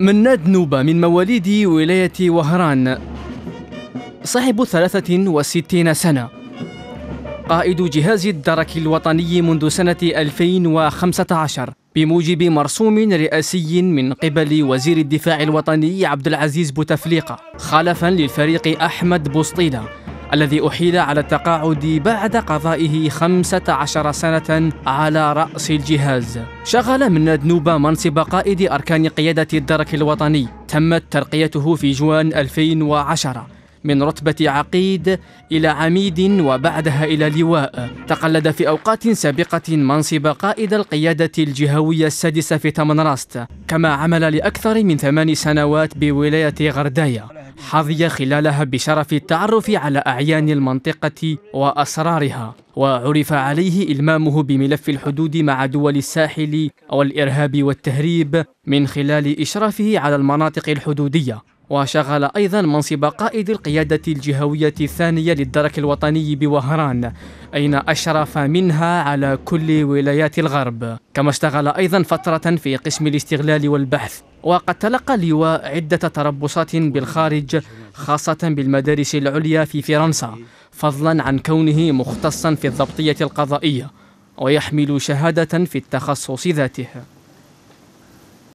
مناد نوبة من مواليد ولاية وهران صاحب 63 سنة قائد جهاز الدرك الوطني منذ سنة 2015 بموجب مرسوم رئاسي من قبل وزير الدفاع الوطني عبد العزيز بوتفليقة خلفا للفريق أحمد بوسطيلة الذي أحيل على التقاعد بعد قضائه 15 سنة على رأس الجهاز شغل من دنوبة منصب قائد أركان قيادة الدرك الوطني تمت ترقيته في جوان 2010 من رتبة عقيد إلى عميد وبعدها إلى لواء تقلد في أوقات سابقة منصب قائد القيادة الجهوية السادسة في تمنراست كما عمل لأكثر من ثمان سنوات بولاية غردايا حظي خلالها بشرف التعرف على أعيان المنطقة وأسرارها وعرف عليه إلمامه بملف الحدود مع دول الساحل والإرهاب والتهريب من خلال إشرافه على المناطق الحدودية وشغل أيضا منصب قائد القيادة الجهوية الثانية للدرك الوطني بوهران أين أشرف منها على كل ولايات الغرب كما اشتغل أيضا فترة في قسم الاستغلال والبحث وقد تلقى اللواء عدة تربصات بالخارج خاصة بالمدارس العليا في فرنسا فضلا عن كونه مختصا في الضبطية القضائية ويحمل شهادة في التخصص ذاته